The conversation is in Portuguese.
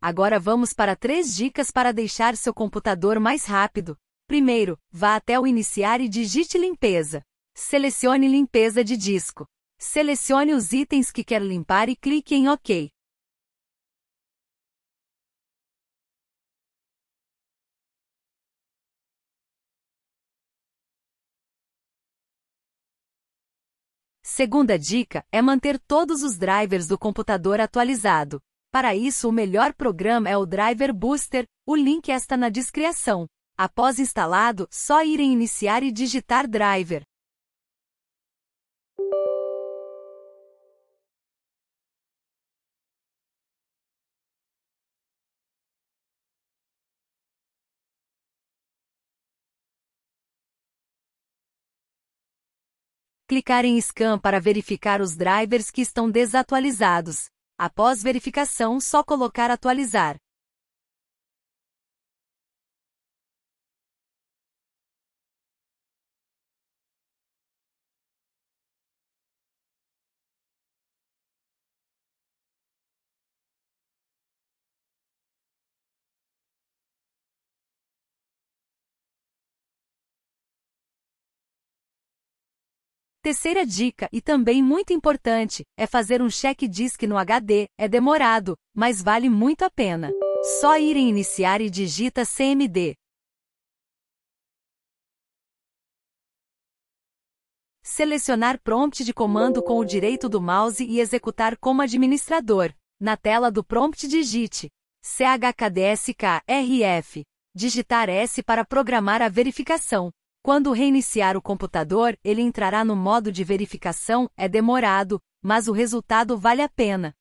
Agora vamos para três dicas para deixar seu computador mais rápido. Primeiro, vá até o iniciar e digite limpeza. Selecione limpeza de disco. Selecione os itens que quer limpar e clique em OK. Segunda dica é manter todos os drivers do computador atualizado. Para isso, o melhor programa é o Driver Booster, o link está na descrição. Após instalado, só irem iniciar e digitar driver. Clicar em Scan para verificar os drivers que estão desatualizados. Após verificação, só colocar atualizar. Terceira dica, e também muito importante, é fazer um check disk no HD, é demorado, mas vale muito a pena. Só ir em iniciar e digita CMD. Selecionar prompt de comando com o direito do mouse e executar como administrador. Na tela do prompt digite chkdsk.rf. Digitar S para programar a verificação. Quando reiniciar o computador, ele entrará no modo de verificação, é demorado, mas o resultado vale a pena.